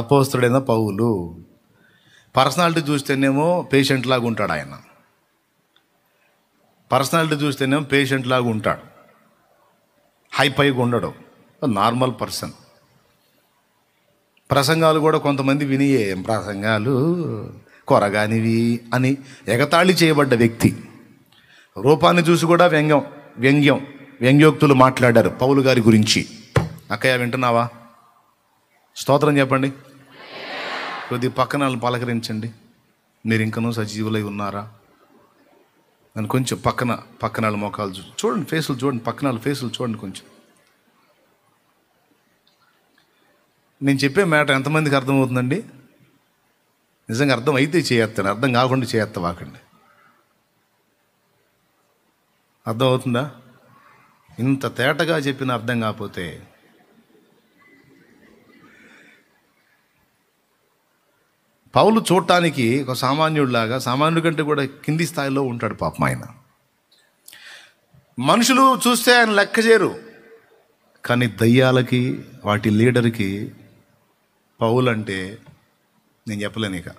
అపోస్తుడైన పౌలు పర్సనాలిటీ చూస్తేనేమో పేషెంట్ లాగా ఉంటాడు ఆయన పర్సనాలిటీ చూస్తేనేమో పేషెంట్ లాగా ఉంటాడు హైపైగా ఉండడు నార్మల్ పర్సన్ ప్రసంగాలు కూడా కొంతమంది విని ఏం ప్రసంగాలు కొరగానివి అని ఎగతాళి చేయబడ్డ వ్యక్తి రూపాన్ని చూసి కూడా వ్యంగ్యం వ్యంగ్యం వ్యంగ్యోక్తులు మాట్లాడారు పౌలు గారి గురించి అక్కయ్య వింటున్నావా స్తోత్రం చెప్పండి కొద్ది పక్కన పలకరించండి మీరు ఇంకనూ సజీవులై ఉన్నారా నన్ను కొంచెం పక్కన పక్కన మోకాలు చూడండి ఫేసులు చూడండి పక్కన ఫేసులు చూడండి కొంచెం నేను చెప్పే మ్యాటర్ ఎంతమందికి అర్థమవుతుందండి నిజంగా అర్థం అయితే చేయత్తాను అర్థం కాకుండా చేయొత్త వాకండి అర్థమవుతుందా ఇంత తేటగా చెప్పిన అర్థం కాకపోతే పౌలు చూడటానికి ఒక సామాన్యుడిలాగా సామాన్యుడి కంటే కూడా కింది స్థాయిలో ఉంటాడు పాపం ఆయన మనుషులు చూస్తే ఆయన లెక్క చేరు కానీ దయ్యాలకి వాటి లీడర్కి పౌలంటే నేను చెప్పలేను ఇక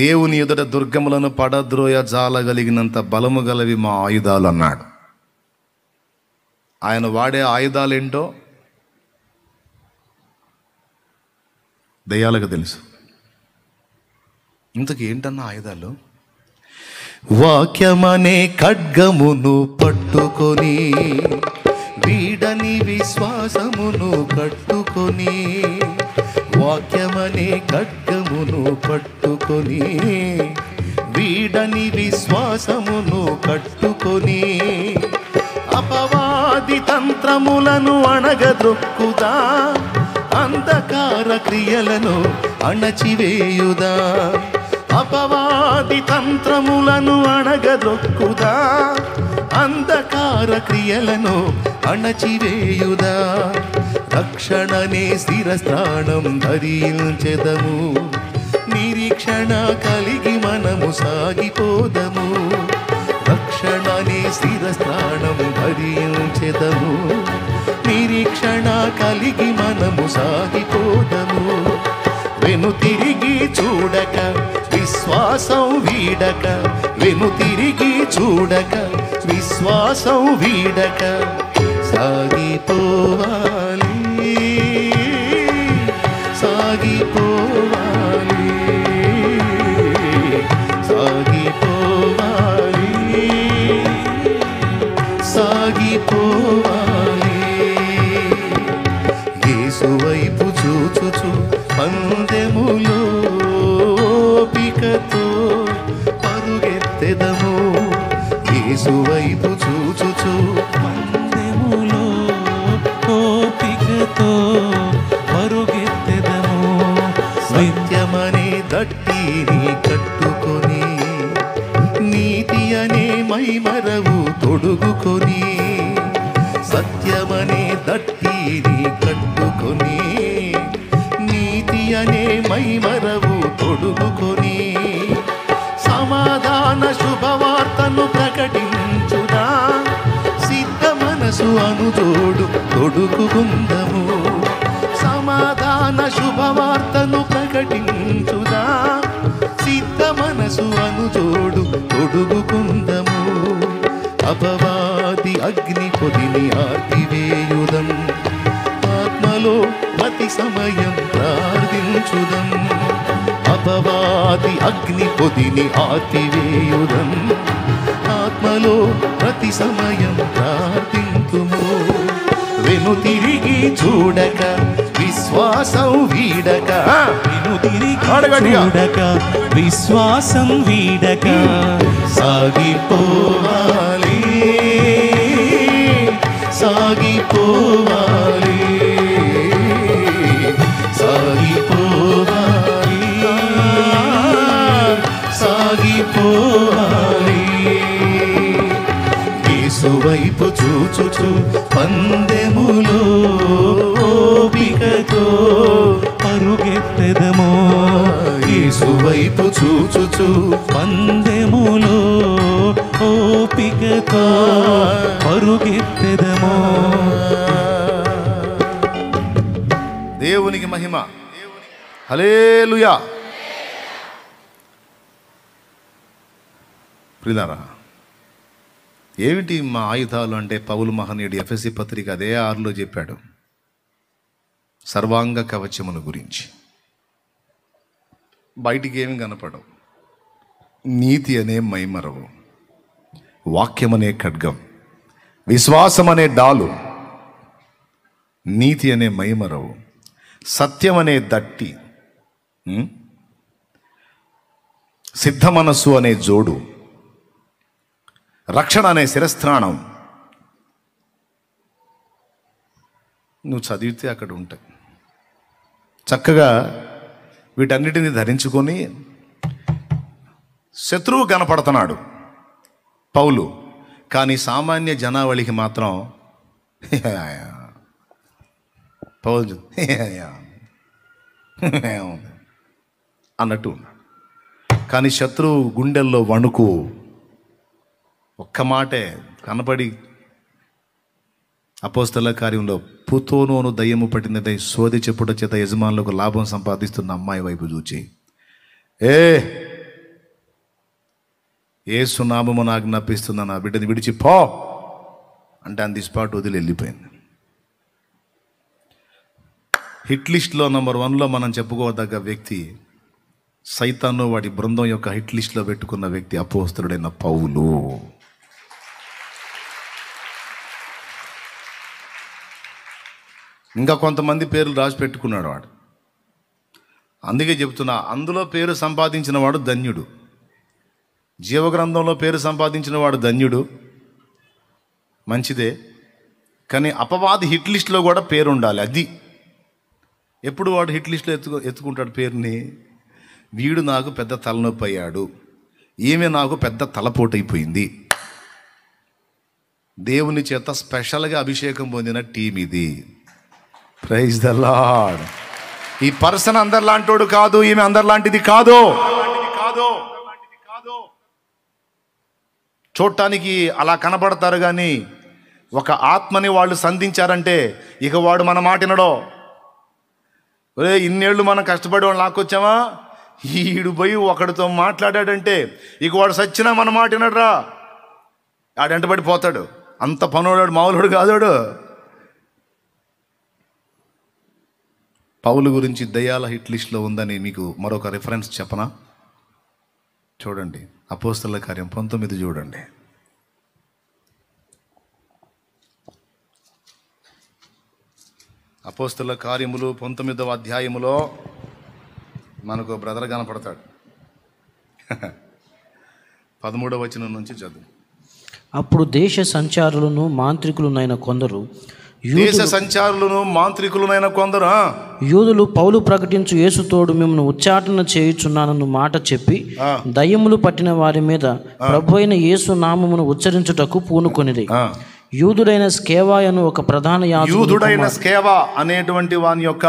దేవుని ఎదుట దుర్గములను పడద్రోయ జాలగలిగినంత బలము గలవి మా ఆయుధాలు అన్నాడు ఆయన వాడే ఆయుధాలేంటో దయ్యాలకు తెలుసు ఇంతకు ఏంటన్న ఆయుధాలు వాక్యమనే ఖడ్గమును పట్టుకొని వీడని విశ్వాసమును కట్టుకొని వాక్యమనే ఖడ్గమును పట్టుకొని వీడని విశ్వాసమును కట్టుకొని అపవాది తంత్రములను అణగద్రొక్కుదా అంధకార క్రియలను అణచివేయుదా అపవాది తంత్రములను అణగదొక్కుదా అంధకార క్రియలను అణచివేయుదా రక్షణనే స్థిరస్థానం ధరించెదము నిరీక్షణ కలిగి మనము సాగిపోదము రక్షణనే స్థిరస్థానం ధరించెదము నిరీక్షణ కలిగి మనము సాగిపోదము వెను తిరిగి చూడక విశ్వాసం వీడక వెను తిరిగి చూడక విశ్వాసం వీడక సాగిపోవాలి మహిమై మరవు తొడుగుకొని సమాధాన శుభవార్తను ప్రకటించుదా సిద్ధ మనసు అనుతోడు తొడుగుకుందము సమాధాన శుభవార్తను ప్రకటించుదా సిద్ధ మనసు అనుతోడు తొడుగుకుందము అపవాది అగ్ని పొదిని ఆర్తివేయుదం ఆత్మలో ప్రతి సమయం ప్రార్థించుదం అపవాది అగ్ని పొదిని ఆతివేయుదం ఆత్మలో ప్రతి సమయం ప్రార్థింతుము వెను తిరిగి చూడక విశ్వాసం వీడక వెను తిరిగి చూడక విశ్వాసం వీడక సాగిపో యేసు పందెములో ఓపికతో పరుగెత్తెదమో యేసు వైపు చూచుచు పందెములో ఓపికతో పరుగెత్తెదమో దేవునికి మహిమ హలేలుయా ప్రిదారా ఏమిటి మా ఆయుధాలు అంటే పౌలు మహనీయుడు ఎఫ్ఎస్సి పత్రిక అదే ఆరులో చెప్పాడు సర్వాంగ కవచముల గురించి బయటికి ఏమి కనపడవు నీతి అనే మైమరవు వాక్యం అనే ఖడ్గం విశ్వాసం అనే డాలు నీతి అనే మైమరవు సత్యం అనే దట్టి సిద్ధ మనస్సు అనే జోడు రక్షణ అనే శిరస్త్రాణం నువ్వు చదివితే అక్కడ ఉంటాయి చక్కగా వీటన్నిటిని ధరించుకొని శత్రువు కనపడుతున్నాడు పౌలు కానీ సామాన్య జనావళికి మాత్రం పౌలు అన్నట్టు ఉన్నాడు కానీ శత్రువు గుండెల్లో వణుకు ఒక్క మాటే కనపడి అపోస్తల కార్యంలో పుతోనోను దయ్యము పట్టినదై సోది చెప్పుట చేత యజమానులకు లాభం సంపాదిస్తున్న అమ్మాయి వైపు చూచి ఏ ఏ సునామము నాకు నప్పిస్తున్నా నా బిడ్డని విడిచి పో అంటే అంది స్పాట్ వదిలి వెళ్ళిపోయింది హిట్ లిస్ట్లో నంబర్ వన్లో మనం చెప్పుకోదగ్గ వ్యక్తి సైతాను వాటి బృందం యొక్క హిట్ లిస్ట్లో పెట్టుకున్న వ్యక్తి అపోస్తుడైన పౌలు ఇంకా కొంతమంది పేర్లు రాసి పెట్టుకున్నాడు వాడు అందుకే చెబుతున్నా అందులో పేరు సంపాదించిన వాడు ధన్యుడు జీవగ్రంథంలో పేరు సంపాదించిన వాడు ధన్యుడు మంచిదే కానీ అపవాది హిట్ లిస్ట్లో కూడా పేరు ఉండాలి అది ఎప్పుడు వాడు హిట్ లిస్ట్లో ఎత్తు ఎత్తుకుంటాడు పేరుని వీడు నాకు పెద్ద తలనొప్పి అయ్యాడు ఈమె నాకు పెద్ద తలపోటైపోయింది దేవుని చేత స్పెషల్గా అభిషేకం పొందిన టీం ఇది ప్రైజ్ ద లాడ్ ఈ పర్సన్ అందరిలాంటోడు కాదు ఈమె అందరిలాంటిది కాదు కాదు చూడటానికి అలా కనబడతారు కానీ ఒక ఆత్మని వాళ్ళు సంధించారంటే ఇక వాడు మన మాటినడో రే ఇన్నేళ్ళు మనం కష్టపడి వాళ్ళు నాకొచ్చామా ఈడు పోయి ఒకడితో మాట్లాడాడంటే ఇక వాడు సచ్చినా మన మాటినడరా ఆడంటబడి పోతాడు అంత పనువాడు మామూలుడు కాదోడు పౌలు గురించి దయ్యాల హిట్ లిస్ట్లో ఉందని మీకు మరొక రిఫరెన్స్ చెప్పనా చూడండి అపోస్తల కార్యం పంతొమ్మిది చూడండి అపోస్తల కార్యములు పంతొమ్మిదవ అధ్యాయములో మనకు బ్రదర్ కనపడతాడు పదమూడవ వచనం నుంచి చదువు అప్పుడు దేశ సంచారులను అయిన కొందరు దేశ సంచారులను మాంత్రికులనైన కొందరు యూదులు పౌలు ప్రకటించు యేసు తోడు మిమ్మల్ని ఉచ్చాటన చేయుచున్నానన్న మాట చెప్పి దయ్యములు పట్టిన వారి మీద ప్రభు అయిన యేసు నామమును ఉచ్చరించుటకు పూనుకొనిది యూదుడైన స్కేవా అను ఒక ప్రధాన యూదుడైన స్కేవా అనేటువంటి వాని యొక్క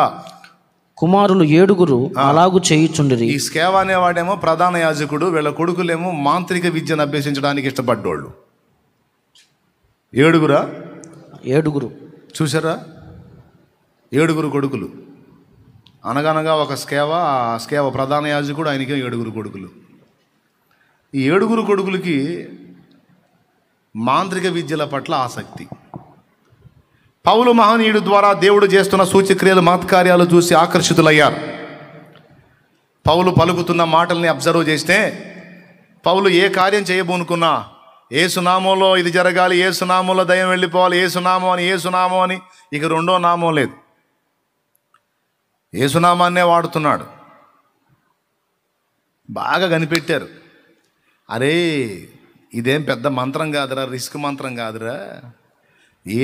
కుమారులు ఏడుగురు అలాగు చేయుచుండిరి ఈ స్కేవా అనేవాడేమో ప్రధాన యాజకుడు వీళ్ళ కొడుకులేమో మాంత్రిక విద్యను అభ్యసించడానికి ఇష్టపడ్డోళ్ళు ఏడుగురా ఏడుగురు చూసారా ఏడుగురు కొడుకులు అనగనగా ఒక స్కేవ ఆ స్కేవ ప్రధాన యాజకుడు ఆయనకి ఏడుగురు కొడుకులు ఈ ఏడుగురు కొడుకులకి మాంత్రిక విద్యల పట్ల ఆసక్తి పౌలు మహనీయుడు ద్వారా దేవుడు చేస్తున్న సూచక్రియలు మహత్కార్యాలు చూసి ఆకర్షితులయ్యారు పౌలు పలుకుతున్న మాటల్ని అబ్జర్వ్ చేస్తే పౌలు ఏ కార్యం చేయబోనుకున్నా ఏ సునామంలో ఇది జరగాలి ఏ సునామంలో దయం వెళ్ళిపోవాలి ఏ సునామం అని ఏ సునామం అని ఇక రెండో నామం లేదు ఏ సునామాన్నే వాడుతున్నాడు బాగా కనిపెట్టారు అరే ఇదేం పెద్ద మంత్రం కాదురా రిస్క్ మంత్రం కాదురా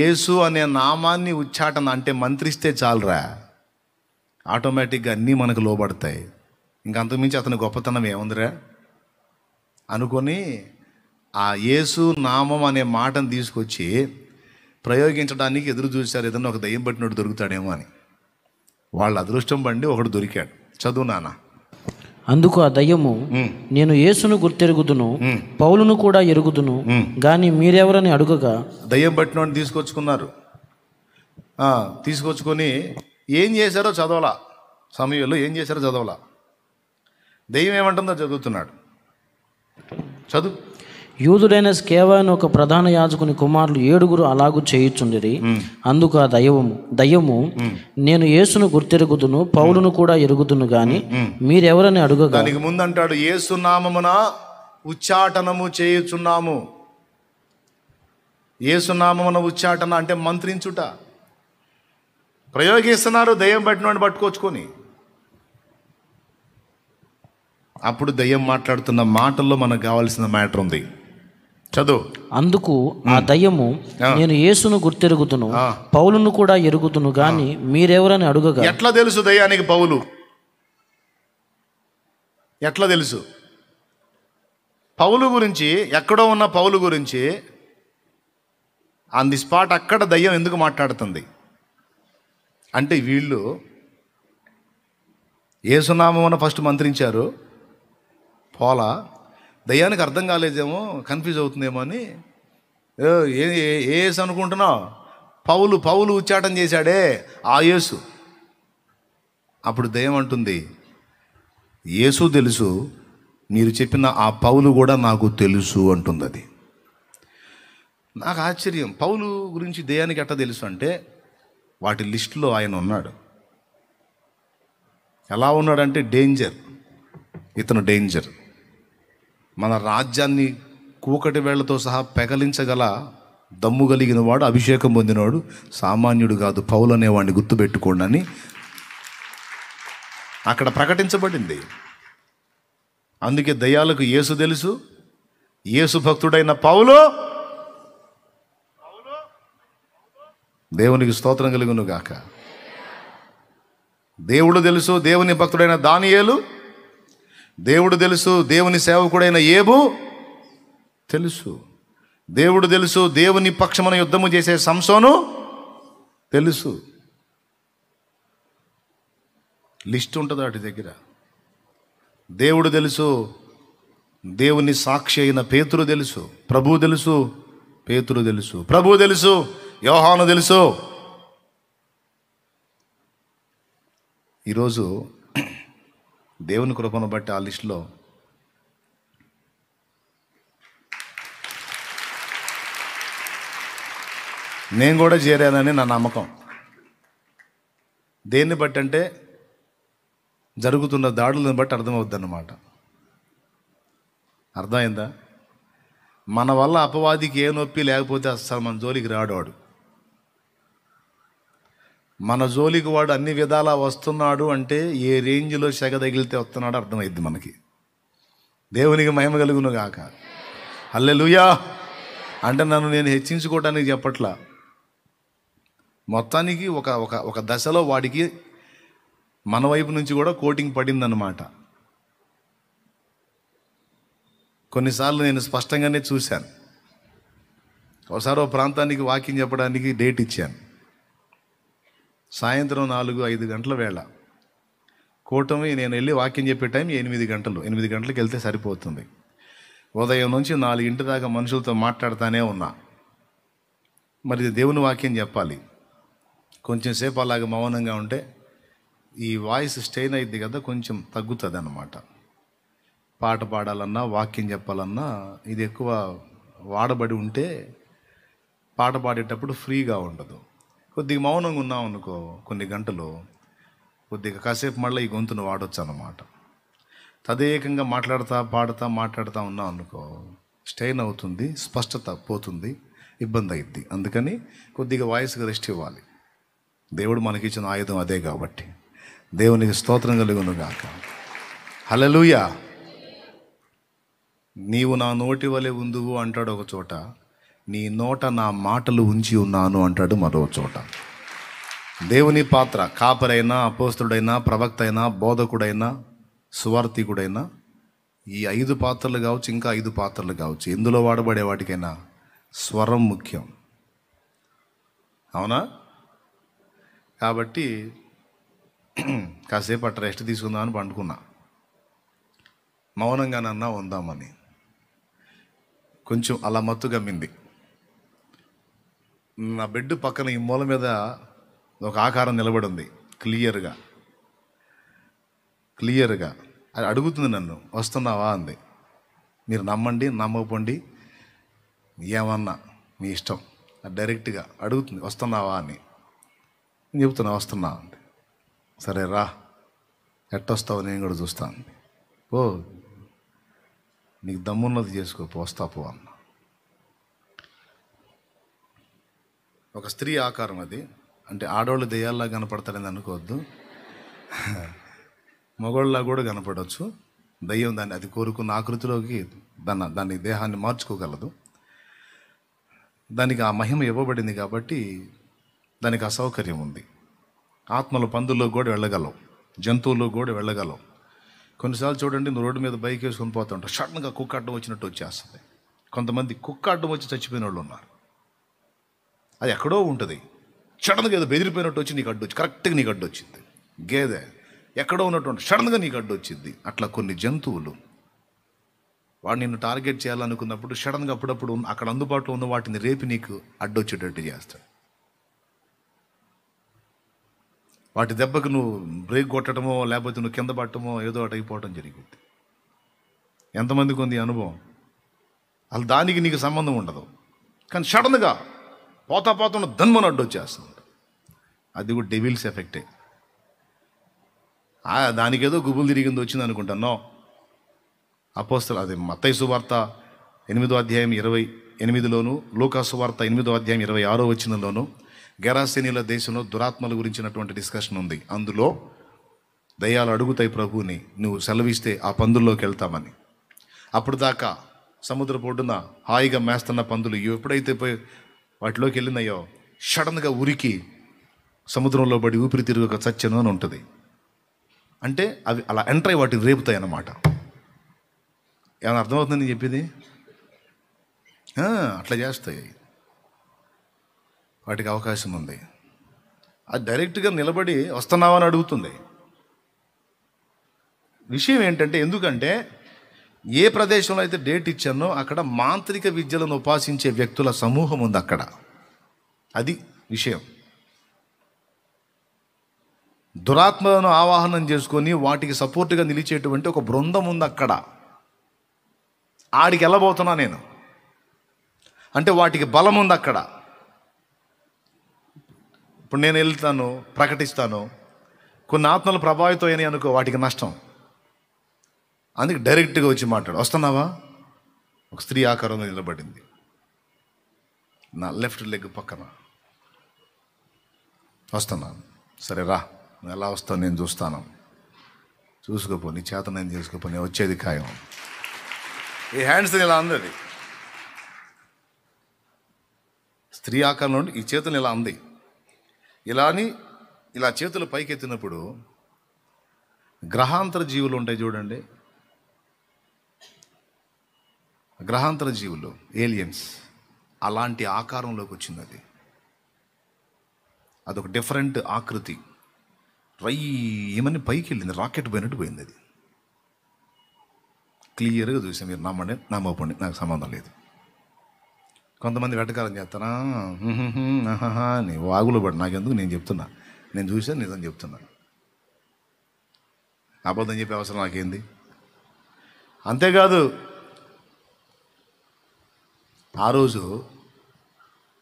ఏసు అనే నామాన్ని ఉచ్చాటన అంటే మంత్రిస్తే చాలురా ఆటోమేటిక్గా అన్నీ మనకు లోబడతాయి ఇంకంతకుమించి అతని గొప్పతనం ఏముందిరా అనుకొని ఆ యేసు నామం అనే మాటను తీసుకొచ్చి ప్రయోగించడానికి ఎదురు చూశారు ఏదన్నా ఒక దయ్యం పట్టినోడు దొరుకుతాడేమో అని వాళ్ళ అదృష్టం బండి ఒకడు దొరికాడు చదువు నాన్న అందుకు ఆ దయ్యము నేను యేసును గుర్తెరుగుదును పౌలును కూడా ఎరుగుదును కానీ మీరెవరని అడుగగా దయ్యం పట్టినోడిని తీసుకొచ్చుకున్నారు తీసుకొచ్చుకొని ఏం చేశారో చదవలా సమయంలో ఏం చేశారో చదవలా దయ్యం ఏమంటుందో చదువుతున్నాడు చదువు యూదుడైన స్కేవాని ఒక ప్రధాన యాజకుని కుమారులు ఏడుగురు అలాగూ చేయుచుండిరి అందుకు ఆ దైవము దయ్యము నేను యేసును గుర్తెరుగుదును పౌలును కూడా ఎరుగుదును గాని మీరెవరని అడుగు దానికి ముందు అంటాడు యేసు నామమున ఉచ్చాటనము చేయుచున్నాము ఏసునామమున నామమున ఉచ్చాటన అంటే మంత్రించుట ప్రయోగిస్తున్నారు దయ్యం పట్టినోడు పట్టుకొచ్చుకొని అప్పుడు దయ్యం మాట్లాడుతున్న మాటల్లో మనకు కావాల్సిన మ్యాటర్ ఉంది చదువు అందుకు ఆ దయ్యము నేను యేసును గుర్తెరుగుతును పౌలును కూడా ఎరుగుతును గాని మీరెవరని అడుగగా ఎట్లా తెలుసు దయ్యానికి పౌలు ఎట్లా తెలుసు పౌలు గురించి ఎక్కడో ఉన్న పౌలు గురించి అంది ది స్పాట్ అక్కడ దయ్యం ఎందుకు మాట్లాడుతుంది అంటే వీళ్ళు ఏసునామమున ఫస్ట్ మంత్రించారు పోలా దయ్యానికి అర్థం కాలేదేమో కన్ఫ్యూజ్ అవుతుందేమో అని ఏ ఏసు అనుకుంటున్నావు పౌలు పౌలు ఉచ్చాటం చేశాడే ఆ యేసు అప్పుడు దయ్యం అంటుంది యేసు తెలుసు మీరు చెప్పిన ఆ పౌలు కూడా నాకు తెలుసు అంటుంది అది నాకు ఆశ్చర్యం పౌలు గురించి దయ్యానికి ఎట్ట తెలుసు అంటే వాటి లిస్టులో ఆయన ఉన్నాడు ఎలా ఉన్నాడంటే డేంజర్ ఇతను డేంజర్ మన రాజ్యాన్ని కూకటి వేళ్లతో సహా పెగలించగల దమ్ము కలిగిన వాడు అభిషేకం పొందినవాడు సామాన్యుడు కాదు పౌలు అనేవాడిని గుర్తుపెట్టుకోండి అని అక్కడ ప్రకటించబడింది అందుకే దయ్యాలకు యేసు తెలుసు యేసు భక్తుడైన పౌలు దేవునికి స్తోత్రం కలిగినుగాక దేవుడు తెలుసు దేవుని భక్తుడైన దానియేలు దేవుడు తెలుసు దేవుని సేవకుడైన ఏబు తెలుసు దేవుడు తెలుసు దేవుని పక్షమున యుద్ధము చేసే సంసోను తెలుసు లిస్ట్ ఉంటుంది వాటి దగ్గర దేవుడు తెలుసు దేవుని సాక్షి అయిన పేతురు తెలుసు ప్రభు తెలుసు పేతురు తెలుసు ప్రభు తెలుసు యోహాను తెలుసు ఈరోజు దేవుని కృపను బట్టి ఆ లిస్టులో నేను కూడా చేరానని నా నమ్మకం దేన్ని బట్టి అంటే జరుగుతున్న దాడులను బట్టి అర్థమవుద్ది అన్నమాట అర్థమైందా మన వల్ల అపవాదికి ఏ నొప్పి లేకపోతే అస్సలు మన జోలికి రాడు వాడు మన జోలికి వాడు అన్ని విధాలా వస్తున్నాడు అంటే ఏ రేంజ్లో సెగ తగిలితే వస్తున్నాడో అర్థమైద్ది మనకి దేవునికి మహిమ కలుగును గాక అల్లెలుయా అంటే నన్ను నేను హెచ్చించుకోవటానికి చెప్పట్లా మొత్తానికి ఒక ఒక ఒక దశలో వాడికి మన వైపు నుంచి కూడా కోటింగ్ అన్నమాట కొన్నిసార్లు నేను స్పష్టంగానే చూశాను ఒకసారి ప్రాంతానికి వాకింగ్ చెప్పడానికి డేట్ ఇచ్చాను సాయంత్రం నాలుగు ఐదు గంటల వేళ కూటమి నేను వెళ్ళి వాక్యం చెప్పే టైం ఎనిమిది గంటలు ఎనిమిది గంటలకు వెళ్తే సరిపోతుంది ఉదయం నుంచి నాలుగింటి దాకా మనుషులతో మాట్లాడుతూనే ఉన్నా మరి దేవుని వాక్యం చెప్పాలి కొంచెం సేపు మౌనంగా ఉంటే ఈ వాయిస్ స్టెయిన్ అయింది కదా కొంచెం తగ్గుతుంది అన్నమాట పాట పాడాలన్నా వాక్యం చెప్పాలన్నా ఇది ఎక్కువ వాడబడి ఉంటే పాట పాడేటప్పుడు ఫ్రీగా ఉండదు కొద్దిగా మౌనంగా ఉన్నాం అనుకో కొన్ని గంటలు కొద్దిగా కాసేపు మళ్ళీ ఈ గొంతును వాడొచ్చు అన్నమాట తదేకంగా మాట్లాడతా పాడుతూ మాట్లాడుతూ ఉన్నాం అనుకో స్టెయిన్ అవుతుంది స్పష్టత పోతుంది ఇబ్బంది అయింది అందుకని కొద్దిగా వాయిస్కి రెస్ట్ ఇవ్వాలి దేవుడు మనకిచ్చిన ఆయుధం అదే కాబట్టి దేవునికి స్తోత్రం కలుగును గాక హలలుయా నీవు నా నోటి వలె ఉందువు అంటాడు ఒక చోట నీ నోట నా మాటలు ఉంచి ఉన్నాను అంటాడు మరో చోట దేవుని పాత్ర కాపరైనా అపోస్తుడైనా ప్రవక్త అయినా బోధకుడైనా సువార్థికుడైనా ఈ ఐదు పాత్రలు కావచ్చు ఇంకా ఐదు పాత్రలు కావచ్చు ఎందులో వాడబడే వాటికైనా స్వరం ముఖ్యం అవునా కాబట్టి కాసేపు అట్ట రెస్ట్ తీసుకుందామని పండుకున్నా మౌనంగానన్నా ఉందామని కొంచెం అలా మత్తు గమ్మింది నా బెడ్ పక్కన ఈ మూల మీద ఒక ఆకారం నిలబడింది క్లియర్గా క్లియర్గా అది అడుగుతుంది నన్ను వస్తున్నావా అంది మీరు నమ్మండి నమ్మకపోండి ఏమన్నా మీ ఇష్టం డైరెక్ట్గా అడుగుతుంది వస్తున్నావా అని చెబుతున్నా వస్తున్నా అంది సరే రా ఎట్టొస్తావు నేను కూడా చూస్తాను ఓ నీకు దమ్మున్నది చేసుకోపో వస్తాపో అన్న ఒక స్త్రీ ఆకారం అది అంటే ఆడవాళ్ళు దెయ్యాల్లా కనపడతారని అనుకోవద్దు మగవాళ్ళలా కూడా కనపడవచ్చు దయ్యం దాన్ని అది కోరుకున్న ఆకృతిలోకి దాన్ని దాని దేహాన్ని మార్చుకోగలదు దానికి ఆ మహిమ ఇవ్వబడింది కాబట్టి దానికి అసౌకర్యం ఉంది ఆత్మల పందుల్లో కూడా వెళ్ళగలవు జంతువుల్లో కూడా వెళ్ళగలవు కొన్నిసార్లు చూడండి నువ్వు రోడ్డు మీద బైక్ వేసుకొని పోతుంటావు సడన్గా కుక్క అడ్డం వచ్చినట్టు వచ్చేస్తుంది కొంతమంది కుక్క అడ్డం వచ్చి చచ్చిపోయిన వాళ్ళు ఉన్నారు అది ఎక్కడో ఉంటుంది సడన్గా ఏదో బెదిరిపోయినట్టు వచ్చి నీకు అడ్డొచ్చి కరెక్ట్గా నీకు వచ్చింది గేదె ఎక్కడో ఉన్నటువంటి సడన్గా నీకు అడ్డు వచ్చింది అట్లా కొన్ని జంతువులు వాడు నిన్ను టార్గెట్ చేయాలనుకున్నప్పుడు సడన్గా అప్పుడప్పుడు అక్కడ అందుబాటులో ఉన్న వాటిని రేపు నీకు అడ్డొచ్చేటట్టు చేస్తాడు వాటి దెబ్బకు నువ్వు బ్రేక్ కొట్టడమో లేకపోతే నువ్వు కింద పట్టడమో ఏదో అటైపోవటం అయిపోవటం జరిగింది ఎంతమందికి ఉంది అనుభవం అసలు దానికి నీకు సంబంధం ఉండదు కానీ సడన్గా పోతా పోతున్న ధన్మను అడ్డు వచ్చేస్తుంది అది కూడా డెవిల్స్ ఎఫెక్టే దానికేదో గుబులు తిరిగింది వచ్చింది అనుకుంటాను అపోస్తలు అది మత్తయ్య సువార్త ఎనిమిదో అధ్యాయం ఇరవై ఎనిమిదిలోను లూకాసు వార్త ఎనిమిదో అధ్యాయం ఇరవై ఆరో వచ్చినలోను గెరాసేనీల దేశంలో దురాత్మల గురించినటువంటి డిస్కషన్ ఉంది అందులో దయ్యాలు అడుగుతాయి ప్రభువుని నువ్వు సెలవిస్తే ఆ పందుల్లోకి వెళ్తామని అప్పుడు దాకా సముద్ర హాయిగా మేస్తున్న పందులు ఎప్పుడైతే పోయి వాటిలోకి వెళ్ళినాయో సడన్గా ఉరికి సముద్రంలో పడి ఊపిరి తిరుగుక చచ్చను అని ఉంటుంది అంటే అవి అలా ఎంటర్ అయ్యి వాటిని రేపుతాయి అన్నమాట ఏమైనా అర్థమవుతుంది నేను చెప్పేది అట్లా చేస్తాయి వాటికి అవకాశం ఉంది అది డైరెక్ట్గా నిలబడి వస్తున్నావా అని అడుగుతుంది విషయం ఏంటంటే ఎందుకంటే ఏ ప్రదేశంలో అయితే డేట్ ఇచ్చానో అక్కడ మాంత్రిక విద్యలను ఉపాసించే వ్యక్తుల సమూహం ఉంది అక్కడ అది విషయం దురాత్మలను ఆవాహనం చేసుకొని వాటికి సపోర్ట్గా నిలిచేటువంటి ఒక బృందం ఉంది అక్కడ ఆడికి వెళ్ళబోతున్నా నేను అంటే వాటికి బలం ఉంది అక్కడ ఇప్పుడు నేను వెళ్తాను ప్రకటిస్తాను కొన్ని ఆత్మలు ప్రభావితం అయినాయి అనుకో వాటికి నష్టం అందుకే డైరెక్ట్గా వచ్చి మాట్లాడు వస్తున్నావా ఒక స్త్రీ ఆకారంలో నిలబడింది నా లెఫ్ట్ లెగ్ పక్కన వస్తున్నాను సరే రా నువ్వు ఎలా వస్తావు నేను చూస్తాను చూసుకోపో నీ చేత నేను చేసుకోపో నేను వచ్చేది ఖాయం ఈ హ్యాండ్స్ ఇలా అందది స్త్రీ ఆకారం నుండి ఈ చేతులు ఇలా అంది ఇలా అని ఇలా చేతులు పైకెత్తినప్పుడు గ్రహాంతర జీవులు ఉంటాయి చూడండి గ్రహాంతర జీవులు ఏలియన్స్ అలాంటి ఆకారంలోకి వచ్చింది అది అదొక డిఫరెంట్ ఆకృతి రై ఏమని పైకి వెళ్ళింది రాకెట్ పోయినట్టు పోయింది అది క్లియర్గా చూసాం మీరు నమ్మండి నమ్మపండి నాకు సంబంధం లేదు కొంతమంది వెటకారం ఆహాహా నీ వాగులు పడి నాకెందుకు నేను చెప్తున్నా నేను చూసాను నిజం చెప్తున్నా అబద్ధం చెప్పే అవసరం నాకేంది అంతేకాదు ఆ రోజు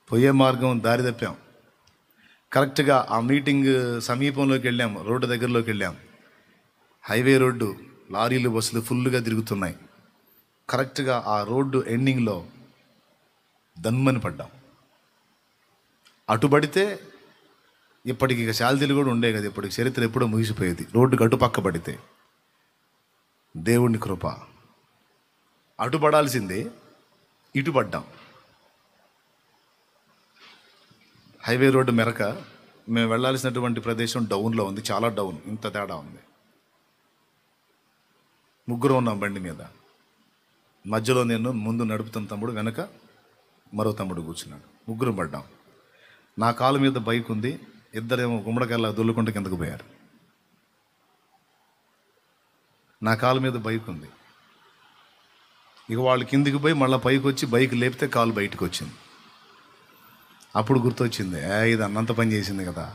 పోయే మార్గం దారి తప్పాం కరెక్ట్గా ఆ మీటింగ్ సమీపంలోకి వెళ్ళాం రోడ్డు దగ్గరలోకి వెళ్ళాం హైవే రోడ్డు లారీలు బస్సులు ఫుల్గా తిరుగుతున్నాయి కరెక్ట్గా ఆ రోడ్డు ఎండింగ్లో దన్మని పడ్డాం అటుబడితే ఇప్పటికి ఇక శాలతీలు కూడా ఉండే కదా ఇప్పటికి చరిత్ర ఎప్పుడో ముగిసిపోయేది రోడ్డుకి అటు పక్క పడితే దేవుణ్ణి కృప అటుపడాల్సిందే ఇటుపడ్డాం హైవే రోడ్డు మెరక మేము వెళ్ళాల్సినటువంటి ప్రదేశం డౌన్లో ఉంది చాలా డౌన్ ఇంత తేడా ఉంది ముగ్గురు ఉన్నాం బండి మీద మధ్యలో నేను ముందు నడుపుతున్న తమ్ముడు వెనక మరో తమ్ముడు కూర్చున్నాడు ముగ్గురు పడ్డాం నా కాలు మీద బైక్ ఉంది ఇద్దరేమో గుమ్మడికల్లా దొల్లుకుంటే కిందకు పోయారు నా కాలు మీద బైక్ ఉంది ఇక వాళ్ళు కిందికి పోయి మళ్ళీ పైకి వచ్చి బైక్ లేపితే కాలు బయటకు వచ్చింది అప్పుడు గుర్తొచ్చింది ఏ ఇది అన్నంత పని చేసింది కదా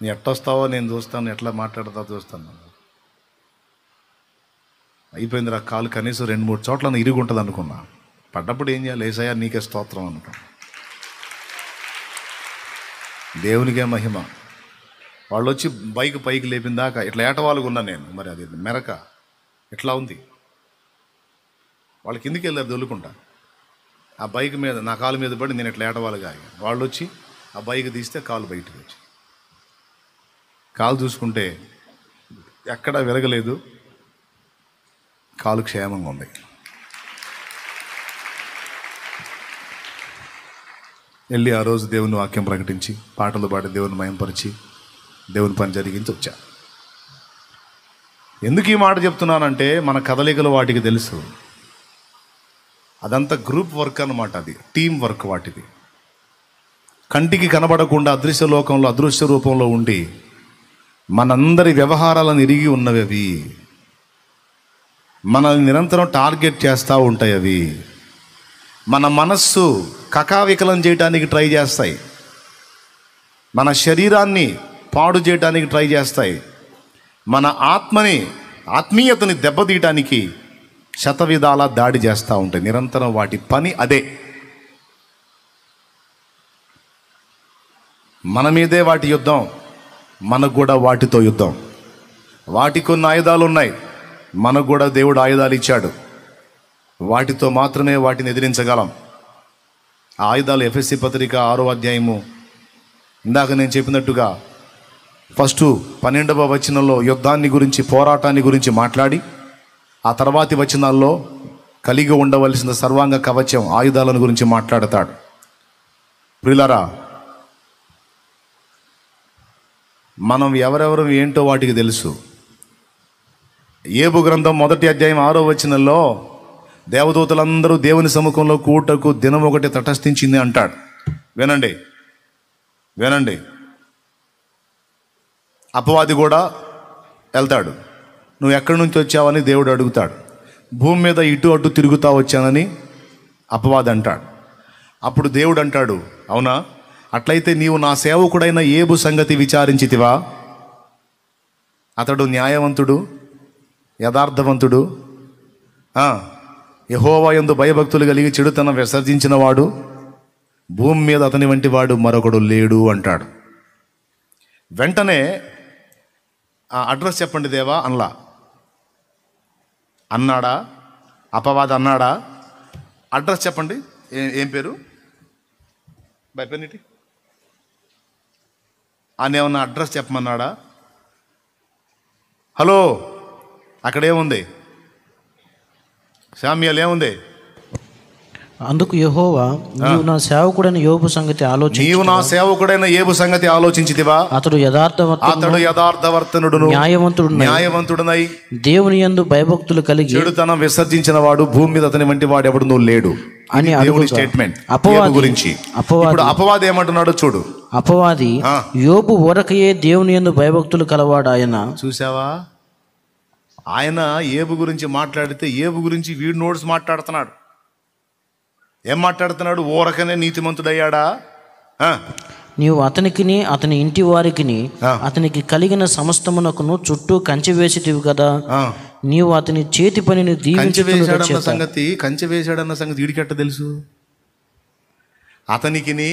నీ ఎట్టొస్తావో నేను చూస్తాను ఎట్లా మాట్లాడతా చూస్తాను అయిపోయింది రా కాలు కనీసం రెండు మూడు చోట్ల ఉంటుంది అనుకున్నా పడ్డప్పుడు ఏం చేయాలి ఏసయ్యా నీకే స్తోత్రం అనుకో దేవునికే మహిమ వాళ్ళు వచ్చి బైక్ పైకి లేపిందాక ఇట్లా ఏటవాలుగా ఉన్నా నేను మరి అది మెరక ఇట్లా ఉంది వాళ్ళు కిందికి వెళ్ళారు దొల్లుకుంటా ఆ బైక్ మీద నా కాలు మీద పడి నేను ఇట్లా ఏటవాళ్ళుగా వాళ్ళు వచ్చి ఆ బైక్ తీస్తే కాలు బయటకు వచ్చి కాలు చూసుకుంటే ఎక్కడా విరగలేదు కాలు క్షేమంగా ఉంది వెళ్ళి ఆ రోజు దేవుని వాక్యం ప్రకటించి పాటలు పాడి దేవుని మయంపరిచి దేవుని పని జరిగించి వచ్చా ఎందుకు ఈ మాట చెప్తున్నానంటే మన కదలికలు వాటికి తెలుసు అదంతా గ్రూప్ వర్క్ అనమాట అది టీం వర్క్ వాటిది కంటికి కనబడకుండా అదృశ్య లోకంలో అదృశ్య రూపంలో ఉండి మనందరి వ్యవహారాలను ఇరిగి ఉన్నవి అవి మనల్ని నిరంతరం టార్గెట్ చేస్తూ ఉంటాయి అవి మన మనస్సు కకావికలం చేయడానికి ట్రై చేస్తాయి మన శరీరాన్ని పాడు చేయడానికి ట్రై చేస్తాయి మన ఆత్మని ఆత్మీయతని దెబ్బతీయటానికి శతవిధాల దాడి చేస్తూ ఉంటాయి నిరంతరం వాటి పని అదే మన మీదే వాటి యుద్ధం మనకు కూడా వాటితో యుద్ధం వాటికి కొన్ని ఆయుధాలు ఉన్నాయి మనకు కూడా దేవుడు ఆయుధాలు ఇచ్చాడు వాటితో మాత్రమే వాటిని ఎదిరించగలం ఆ ఆయుధాలు ఎఫ్ఎస్సి పత్రిక ఆరో అధ్యాయము ఇందాక నేను చెప్పినట్టుగా ఫస్ట్ పన్నెండవ వచనంలో యుద్ధాన్ని గురించి పోరాటాన్ని గురించి మాట్లాడి ఆ తర్వాతి వచనాల్లో కలిగి ఉండవలసిన సర్వాంగ కవచం ఆయుధాలను గురించి మాట్లాడతాడు ప్రిలరా మనం ఎవరెవరం ఏంటో వాటికి తెలుసు ఏబు గ్రంథం మొదటి అధ్యాయం ఆరో వచనంలో దేవదూతలందరూ దేవుని సముఖంలో కూటకు దినం ఒకటి తటస్థించింది అంటాడు వినండి వినండి అపవాది కూడా వెళ్తాడు నువ్వు ఎక్కడి నుంచి వచ్చావని దేవుడు అడుగుతాడు భూమి మీద ఇటు అటు తిరుగుతా వచ్చానని అపవాద అంటాడు అప్పుడు దేవుడు అంటాడు అవునా అట్లయితే నీవు నా సేవకుడైన ఏబు సంగతి విచారించితివా అతడు న్యాయవంతుడు యథార్థవంతుడు యహోవా ఎందు భయభక్తులు కలిగి చెడుతనం విసర్జించినవాడు భూమి మీద అతని వంటి వాడు మరొకడు లేడు అంటాడు వెంటనే అడ్రస్ చెప్పండి దేవా అన్లా అన్నాడా అపవాద అన్నాడా అడ్రస్ చెప్పండి ఏం పేరు భయపడినటి ఆయన ఏమన్నా అడ్రస్ చెప్పమన్నాడా హలో అక్కడేముంది శామ్యాలు ఏముంది అందుకు యహోవా నీవు నా సేవకుడైన యోబు సంగతి ఆలోచించి నీవు నా సేవకుడైన యోబు సంగతి ఆలోచించితివా అతడు యథార్థవర్తనుడు అతడు యథార్థవర్తనుడు న్యాయవంతుడు న్యాయవంతుడనై దేవుని యందు భయభక్తులు కలిగి చెడుతనం విసర్జించిన వాడు భూమి మీద అతని వంటి వాడు ఎవడునూ లేడు అని దేవుని స్టేట్మెంట్ అపవాది గురించి అపవాది అపవాది ఏమంటున్నాడో చూడు అపవాది యోబు ఓరకయే దేవుని యందు భయభక్తులు కలవాడు ఆయన చూసావా ఆయన ఏబు గురించి మాట్లాడితే ఏబు గురించి వీడు నోట్స్ మాట్లాడుతున్నాడు ఏం మాట్లాడుతున్నాడు ఓరకనే నీతిమంతుడయ్యాడా నీవు అతనికిని అతని ఇంటి వారికిని అతనికి కలిగిన సమస్తమునకును చుట్టూ కంచె వేసిటివి కదా నీవు అతని చేతి పనిని దీవించవేశాడన్న సంగతి కంచె వేశాడన్న సంగతి వీడికెట్ట తెలుసు అతనికిని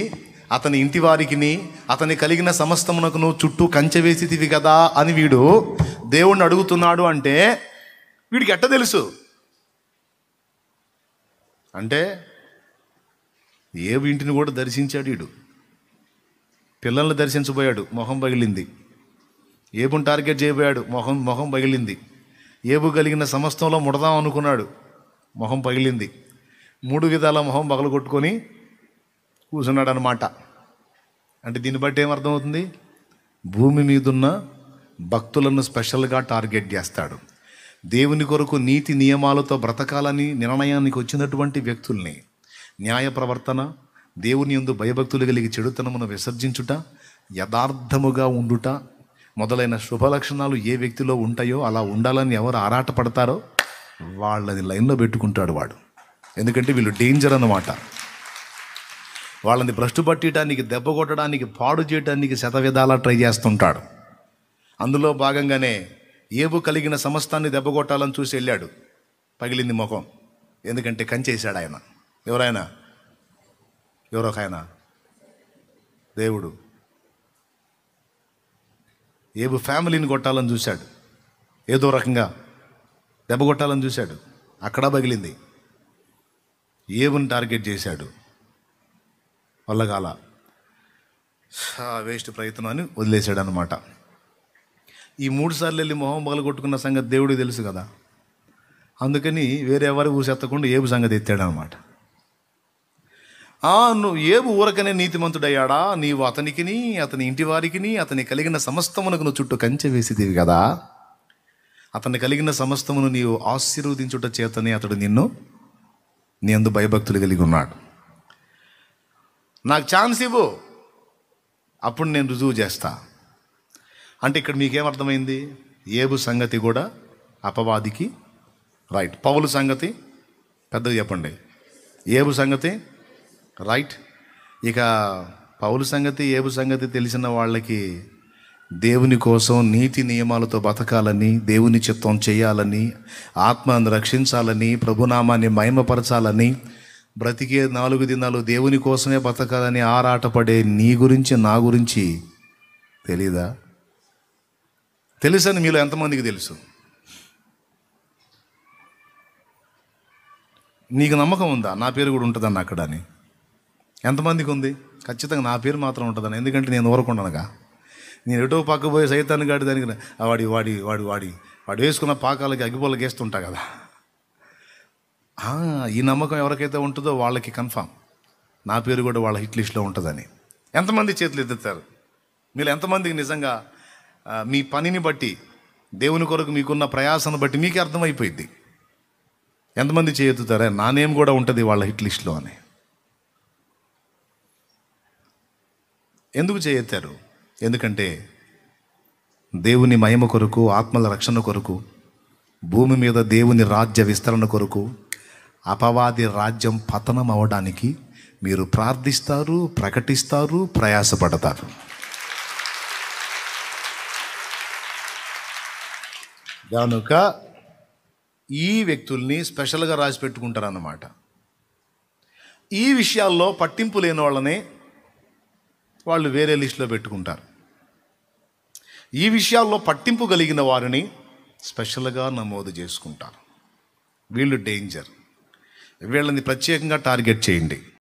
అతని ఇంటి వారికిని అతని కలిగిన సమస్తమునకును చుట్టూ కంచె వేసితివి కదా అని వీడు దేవుణ్ణి అడుగుతున్నాడు అంటే వీడికి ఎట్ట తెలుసు అంటే ఏ ఇంటిని కూడా దర్శించాడు ఇడు పిల్లల్ని దర్శించబోయాడు మొహం పగిలింది ఏబుని టార్గెట్ చేయబోయాడు మొహం మొహం పగిలింది ఏబు కలిగిన సమస్తంలో ముడదాం అనుకున్నాడు మొహం పగిలింది మూడు విధాల మొహం కొట్టుకొని కూర్చున్నాడు అనమాట అంటే దీన్ని బట్టి ఏమర్థమవుతుంది భూమి మీదున్న భక్తులను స్పెషల్గా టార్గెట్ చేస్తాడు దేవుని కొరకు నీతి నియమాలతో బ్రతకాలని నిర్ణయానికి వచ్చినటువంటి వ్యక్తుల్ని న్యాయ ప్రవర్తన దేవుని ఎందు భయభక్తులు కలిగి చెడుతనమును విసర్జించుట యథార్థముగా ఉండుట మొదలైన శుభలక్షణాలు ఏ వ్యక్తిలో ఉంటాయో అలా ఉండాలని ఎవరు ఆరాటపడతారో వాళ్ళని లైన్లో పెట్టుకుంటాడు వాడు ఎందుకంటే వీళ్ళు డేంజర్ అన్నమాట వాళ్ళని భ్రష్టు పట్టడానికి దెబ్బ కొట్టడానికి పాడు చేయడానికి శతవిధాలా ట్రై చేస్తుంటాడు అందులో భాగంగానే ఏబు కలిగిన సమస్తాన్ని దెబ్బ కొట్టాలని చూసి వెళ్ళాడు పగిలింది ముఖం ఎందుకంటే కంచేశాడు ఆయన ఎవరైనా ఎవరొకైనా దేవుడు ఏబు ఫ్యామిలీని కొట్టాలని చూశాడు ఏదో రకంగా దెబ్బ కొట్టాలని చూశాడు అక్కడ పగిలింది ఏబుని టార్గెట్ చేశాడు వల్లగాల వేస్ట్ ప్రయత్నం అని వదిలేశాడు అనమాట ఈ మూడు సార్లు వెళ్ళి మొహం పగల కొట్టుకున్న సంగతి దేవుడికి తెలుసు కదా అందుకని వేరే ఎవరు ఊసెత్తకుండా ఏబు సంగతి ఎత్తాడు అనమాట నువ్వు ఏబు ఊరకనే నీతిమంతుడయ్యాడా నీవు అతనికిని అతని ఇంటివారికిని అతని కలిగిన సమస్తమునకు నువ్వు చుట్టూ కంచె వేసిదివి కదా అతను కలిగిన సమస్తమును నీవు ఆశీర్వదించుట చేతనే అతడు నిన్ను నీ అందు భయభక్తులు కలిగి ఉన్నాడు నాకు ఛాన్స్ ఇవ్వు అప్పుడు నేను రుజువు చేస్తా అంటే ఇక్కడ మీకేమర్థమైంది ఏబు సంగతి కూడా అపవాదికి రైట్ పౌలు సంగతి పెద్దది చెప్పండి ఏబు సంగతి రైట్ ఇక పౌరు సంగతి ఏబు సంగతి తెలిసిన వాళ్ళకి దేవుని కోసం నీతి నియమాలతో బతకాలని దేవుని చిత్తం చేయాలని ఆత్మను రక్షించాలని ప్రభునామాన్ని మహిమపరచాలని బ్రతికే నాలుగు దినాలు దేవుని కోసమే బతకాలని ఆరాటపడే నీ గురించి నా గురించి తెలీదా తెలుసని మీలో ఎంతమందికి తెలుసు నీకు నమ్మకం ఉందా నా పేరు కూడా ఉంటుందన్న అక్కడ అని ఎంతమందికి ఉంది ఖచ్చితంగా నా పేరు మాత్రం ఉంటుందని ఎందుకంటే నేను ఊరకుండానుగా నేను ఎటో పక్క పోయి సైతాన్ని కాడి దానికి వాడి వాడి వాడి వాడి వాడు వేసుకున్న పాకాలకి అగ్గిపోలకి వేస్తుంటా కదా ఈ నమ్మకం ఎవరికైతే ఉంటుందో వాళ్ళకి కన్ఫామ్ నా పేరు కూడా వాళ్ళ హిట్ లిస్ట్లో ఉంటుందని ఎంతమంది చేతులు ఎత్తుతారు మీరు ఎంతమందికి నిజంగా మీ పనిని బట్టి దేవుని కొరకు మీకున్న ప్రయాసాన్ని బట్టి మీకే అర్థమైపోయింది ఎంతమంది చేయెత్తుతారే నా నేమ్ కూడా ఉంటుంది వాళ్ళ హిట్ లిస్ట్లో అని ఎందుకు చేయెత్తారు ఎందుకంటే దేవుని మహిమ కొరకు ఆత్మల రక్షణ కొరకు భూమి మీద దేవుని రాజ్య విస్తరణ కొరకు అపవాది రాజ్యం పతనం అవడానికి మీరు ప్రార్థిస్తారు ప్రకటిస్తారు ప్రయాసపడతారు కనుక ఈ వ్యక్తుల్ని స్పెషల్గా రాసి పెట్టుకుంటారన్నమాట ఈ విషయాల్లో పట్టింపు లేని వాళ్ళనే వాళ్ళు వేరే లిస్టులో పెట్టుకుంటారు ఈ విషయాల్లో పట్టింపు కలిగిన వారిని స్పెషల్గా నమోదు చేసుకుంటారు వీళ్ళు డేంజర్ వీళ్ళని ప్రత్యేకంగా టార్గెట్ చేయండి